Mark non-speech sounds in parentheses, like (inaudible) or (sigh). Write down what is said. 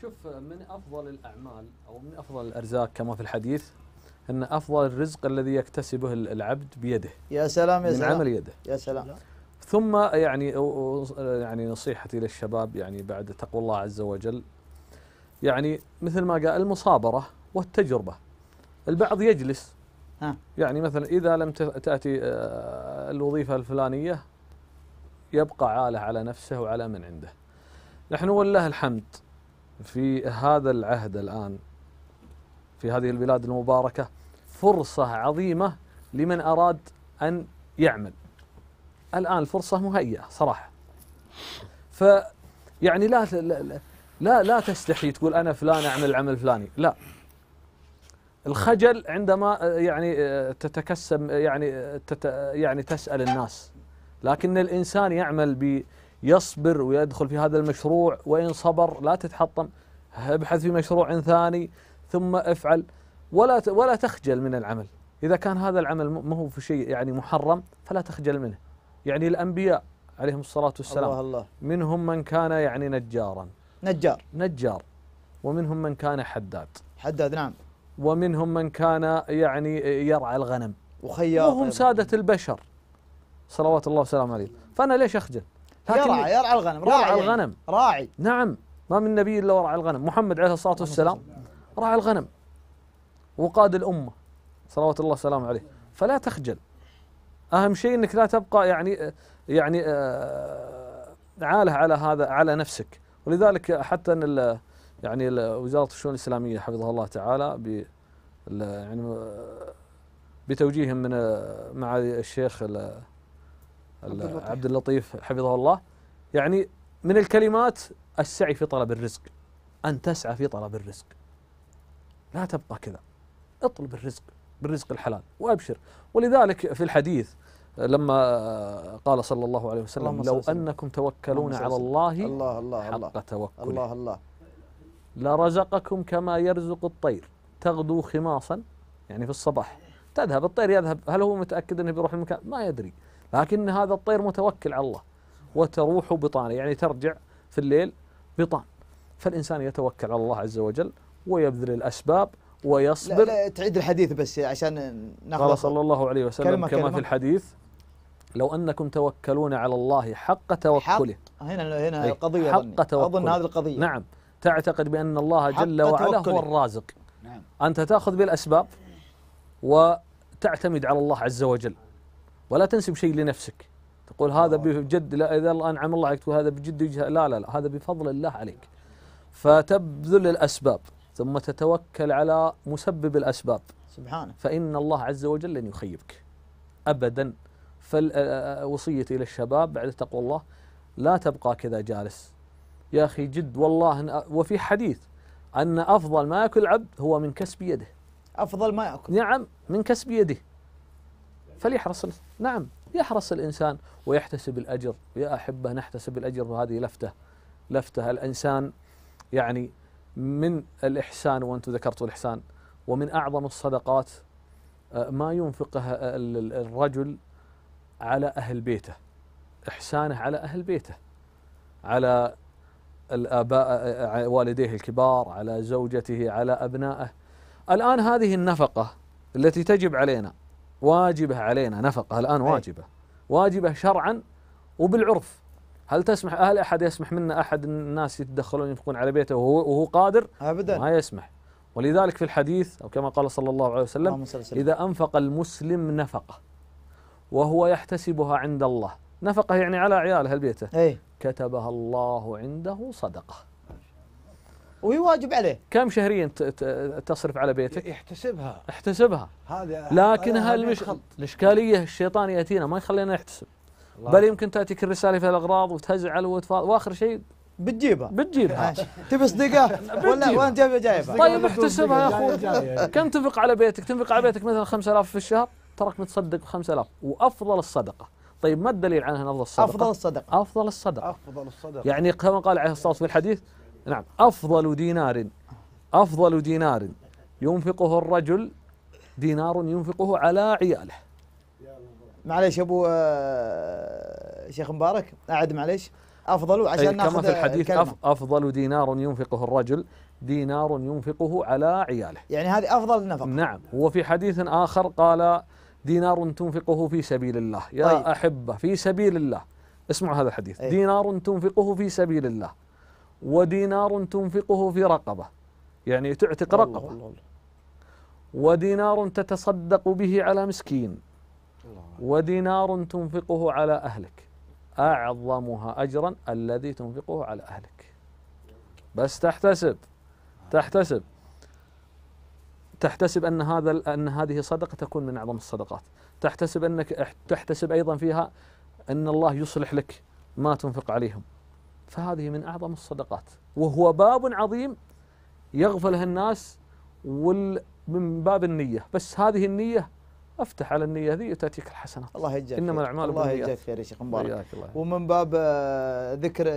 شوف من افضل الاعمال او من افضل الارزاق كما في الحديث ان افضل الرزق الذي يكتسبه العبد بيده يا سلام يا من سلام عمل يده يا سلام ثم يعني يعني نصيحتي للشباب يعني بعد تقوى الله عز وجل يعني مثل ما قال المصابره والتجربه البعض يجلس ها. يعني مثلا اذا لم تاتي آه، الوظيفه الفلانيه يبقى عاله على نفسه وعلى من عنده نحن والله الحمد في هذا العهد الآن في هذه البلاد المباركة فرصة عظيمة لمن أراد أن يعمل الآن الفرصة مهيئة صراحة ف يعني لا لا لا, لا تستحي تقول أنا فلان أعمل العمل الفلاني لا الخجل عندما يعني تتكسب يعني تت يعني تسأل الناس لكن الإنسان يعمل ب يصبر ويدخل في هذا المشروع وإن صبر لا تتحطم ابحث في مشروع ثاني ثم افعل ولا ولا تخجل من العمل إذا كان هذا العمل ما هو في شيء يعني محرم فلا تخجل منه يعني الأنبياء عليهم الصلاة والسلام الله الله منهم من كان يعني نجارا نجار نجار ومنهم من كان حداد حداد نعم ومنهم من كان يعني يرعى الغنم وخياط وهم سادة البشر صلوات الله وسلامه عليه فأنا ليش أخجل يرعى يرعى الغنم راعي يرعى الغنم راعي نعم ما من نبي الا ورعى الغنم محمد عليه الصلاه والسلام راعى الغنم وقاد الامه صلوات الله وسلامه عليه فلا تخجل اهم شيء انك لا تبقى يعني يعني آه، عاله على هذا على نفسك ولذلك حتى ان يعني وزاره الشؤون الاسلاميه حفظها الله تعالى ب يعني آه، بتوجيه من آه، مع الشيخ عبد اللطيف, عبد اللطيف حفظه الله يعني من الكلمات السعي في طلب الرزق أن تسعى في طلب الرزق لا تبقى كذا اطلب الرزق بالرزق الحلال وأبشر ولذلك في الحديث لما قال صلى الله عليه وسلم لو أنكم توكلون على الله الله الله حق توكل الله الله لرزقكم كما يرزق الطير تغدو خماصا يعني في الصباح تذهب الطير يذهب هل هو متأكد أنه بيروح المكان ما يدري لكن هذا الطير متوكل على الله وتروح بطانه يعني ترجع في الليل بطان فالإنسان يتوكل على الله عز وجل ويبذل الأسباب ويصبر لا لا تعيد الحديث بس عشان ناخذ قال صلى الله عليه وسلم كلمة كما كلمة. في الحديث لو انكم توكلون على الله حق توكله حق هنا هنا إيه، القضيه حق توكله اظن هذه القضيه نعم تعتقد بان الله جل وعلا هو الرازق نعم انت تاخذ بالاسباب وتعتمد على الله عز وجل ولا تنسب شيء لنفسك تقول هذا بجد لا اذا الله انعم الله عليك وهذا هذا بجد لا لا لا هذا بفضل الله عليك فتبذل الاسباب ثم تتوكل على مسبب الاسباب سبحانه فان الله عز وجل لن يخيبك ابدا فوصيتي للشباب بعد تقوى الله لا تبقى كذا جالس يا اخي جد والله وفي حديث ان افضل ما ياكل العبد هو من كسب يده افضل ما ياكل نعم من كسب يده فليحرص نعم يحرص الإنسان ويحتسب الأجر يا أحبة نحتسب الأجر وهذه لفتة لفتة الإنسان يعني من الإحسان وأنتم ذكرتوا الإحسان ومن أعظم الصدقات آه، ما ينفقه آه، الرجل على أهل بيته إحسانه على أهل بيته على الآباء آه، والديه الكبار على زوجته على أبنائه الآن هذه النفقة التي تجب علينا واجبة علينا نفقة الآن واجبة واجبة شرعا وبالعرف هل تسمح هل أحد يسمح منا أحد الناس يتدخلون ينفقون على بيته وهو, وهو قادر أبدا ما يسمح ولذلك في الحديث أو كما قال صلى الله عليه وسلم إذا أنفق المسلم نفقة وهو يحتسبها عند الله نفقة يعني على عياله بيته أي. كتبها الله عنده صدقة ويواجب عليه كم شهريا تصرف على بيتك يحتسبها احتسبها هذا لكنها المش... الاشكاليه الشيطان ياتينا ما يخلينا نحتسب بل يمكن تاتيك الرساله في الاغراض وتهزعل وتفاضل واخر شيء بتجيبها بتجيبها (laughs) تبي صدقه ولا وين جايبها جايبها طيب احتسبها يا اخو كم تنفق على بيتك تنفق على بيتك مثلا 5000 في الشهر تراك متصدق ب 5000 وافضل الصدقه طيب ما الدليل عنها افضل الصدقه؟ افضل الصدقه افضل الصدقه افضل الصدقه يعني كما قال عليه الصلاه والسلام في الحديث نعم أفضل دينار أفضل دينار ينفقه الرجل دينار ينفقه على عياله معليش ابو آه شيخ مبارك اعد معليش افضل عشان ناخذ كما في الحديث كلمة. افضل دينار ينفقه الرجل دينار ينفقه على عياله يعني هذه افضل نفقه نعم وفي حديث اخر قال دينار تنفقه في سبيل الله يا طيب. احبه في سبيل الله اسمعوا هذا الحديث أيه. دينار تنفقه في سبيل الله ودينار تنفقه في رقبة يعني تعتق رقبة الله الله ودينار تتصدق به على مسكين الله ودينار تنفقه على أهلك أعظمها أجرا الذي تنفقه على أهلك بس تحتسب تحتسب تحتسب أن هذا أن هذه صدقة تكون من أعظم الصدقات تحتسب أنك تحتسب أيضا فيها أن الله يصلح لك ما تنفق عليهم فهذه من أعظم الصدقات وهو باب عظيم يغفلها الناس من باب النية بس هذه النية افتح على النية ذي وتأتيك الحسنات الله يجزاك انما الاعمال الله يجزاك خير يا شيخ مبارك ومن باب آه، ذكر